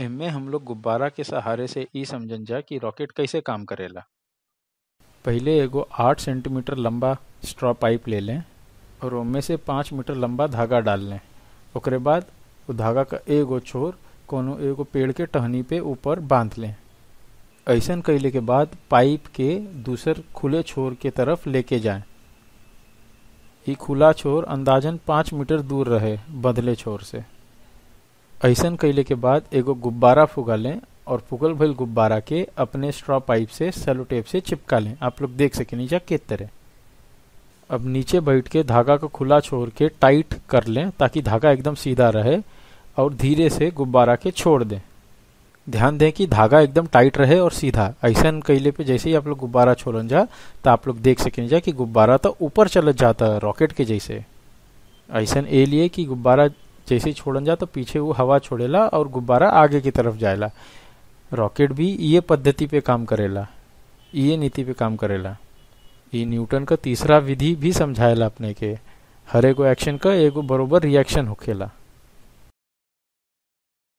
MA हम लोग गुब्बारा के सहारे से ई समझन जा कि रॉकेट कैसे काम करेला पहले एगो आठ सेंटीमीटर लंबा स्ट्रॉ पाइप ले लें और उनमें से पाँच मीटर लंबा धागा डाल लें ओकरे बाद वो धागा का एगो छोर कोनो एगो पेड़ के टहनी पे ऊपर बांध लें ऐसा कैले के बाद पाइप के दूसर खुले छोर के तरफ लेके जाएं। ये खुला छोर अंदाजन पाँच मीटर दूर रहे बदले छोर से ऐसा कैले के बाद एगो गुब्बारा फुगा लें और फुगल भल गुब्बारा के अपने स्ट्रॉ पाइप से सेलो टेप से चिपका लें आप लोग देख सकें नीचे के तरह अब नीचे बैठ के धागा को खुला छोड़ के टाइट कर लें ताकि धागा एकदम सीधा रहे और धीरे से गुब्बारा के छोड़ दें ध्यान दें कि धागा एकदम टाइट रहे और सीधा ऐसा कैले पे जैसे ही आप लोग गुब्बारा छोड़न जा तो आप लोग देख सकें जा कि गुब्बारा तो ऊपर चल जाता है रॉकेट के जैसे ऐसा ए लिए कि गुब्बारा जैसे छोड़न जा तो पीछे वो हवा छोड़ेला और गुब्बारा आगे की तरफ जाएला रॉकेट भी ये पद्धति पे काम करेला ये नीति पे काम करेला ये न्यूटन का तीसरा विधि भी समझाएला अपने के हर एगो एक्शन का एगो बरोबर रिएक्शन होखेला